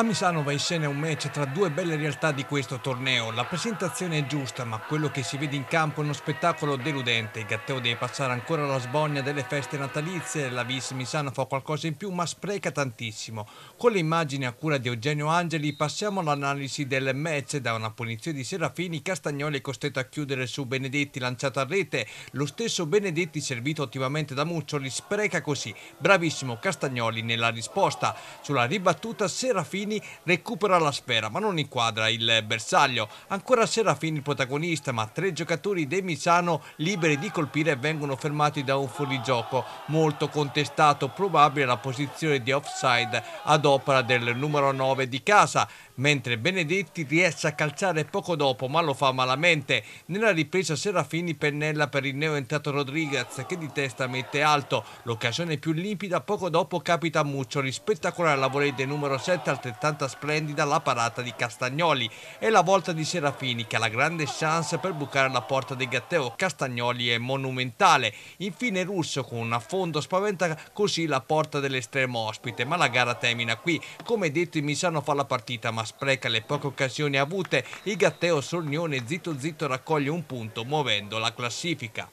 A Misano va in scena un match tra due belle realtà di questo torneo. La presentazione è giusta, ma quello che si vede in campo è uno spettacolo deludente. Il Gatteo deve passare ancora la sbogna delle feste natalizie. La Vis Misano fa qualcosa in più, ma spreca tantissimo. Con le immagini a cura di Eugenio Angeli passiamo all'analisi del match. Da una punizione di Serafini, Castagnoli è costretto a chiudere su Benedetti lanciato a rete. Lo stesso Benedetti, servito ottimamente da Muccioli, spreca così. Bravissimo Castagnoli nella risposta. Sulla ribattuta Serafini Serafini recupera la sfera ma non inquadra il bersaglio. Ancora Serafini il protagonista ma tre giocatori dei Misano liberi di colpire vengono fermati da un fuorigioco molto contestato, probabile la posizione di offside ad opera del numero 9 di casa mentre Benedetti riesce a calciare poco dopo ma lo fa malamente. Nella ripresa Serafini pennella per il neoentrato Rodriguez che di testa mette alto. L'occasione più limpida poco dopo capita a Muccioli, spettacolare la volete numero 7 altrettanto altrettanto splendida la parata di Castagnoli e la volta di Serafini che ha la grande chance per bucare la porta del Gatteo. Castagnoli è monumentale. Infine Russo con un affondo spaventa così la porta dell'estremo ospite, ma la gara termina qui. Come detto il Misano fa la partita ma spreca le poche occasioni avute. Il Gatteo Sornione zitto zitto raccoglie un punto muovendo la classifica.